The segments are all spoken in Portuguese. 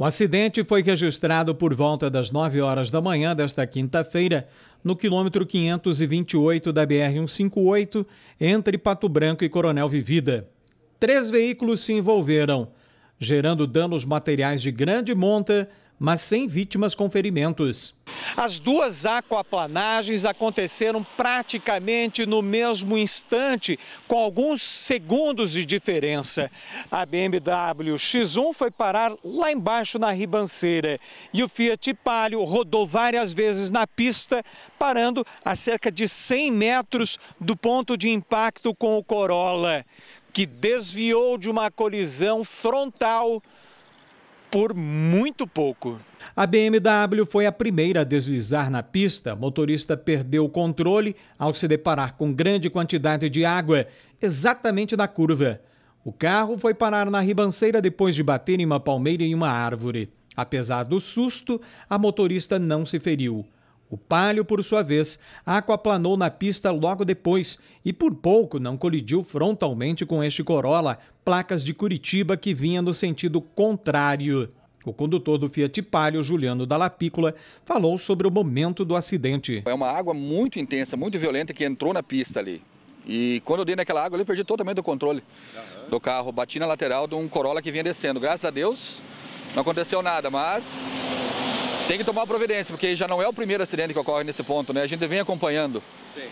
O acidente foi registrado por volta das 9 horas da manhã desta quinta-feira, no quilômetro 528 da BR-158, entre Pato Branco e Coronel Vivida. Três veículos se envolveram, gerando danos materiais de grande monta, mas sem vítimas com ferimentos. As duas aquaplanagens aconteceram praticamente no mesmo instante, com alguns segundos de diferença. A BMW X1 foi parar lá embaixo na ribanceira e o Fiat Palio rodou várias vezes na pista, parando a cerca de 100 metros do ponto de impacto com o Corolla, que desviou de uma colisão frontal por muito pouco. A BMW foi a primeira a deslizar na pista. O motorista perdeu o controle ao se deparar com grande quantidade de água, exatamente na curva. O carro foi parar na ribanceira depois de bater em uma palmeira e uma árvore. Apesar do susto, a motorista não se feriu. O Palio, por sua vez, aquaplanou na pista logo depois e por pouco não colidiu frontalmente com este Corolla, placas de Curitiba que vinha no sentido contrário. O condutor do Fiat Palio, Juliano Dallapícola, falou sobre o momento do acidente. É uma água muito intensa, muito violenta que entrou na pista ali. E quando eu dei naquela água, eu perdi totalmente o controle do carro. Bati na lateral de um Corolla que vinha descendo. Graças a Deus, não aconteceu nada, mas tem que tomar providência, porque já não é o primeiro acidente que ocorre nesse ponto, né? A gente vem acompanhando. Sim.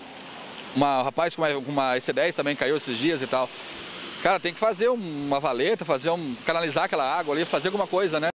Uma, um rapaz com uma, uma EC10 também caiu esses dias e tal. Cara, tem que fazer uma valeta, fazer um, canalizar aquela água ali, fazer alguma coisa, né?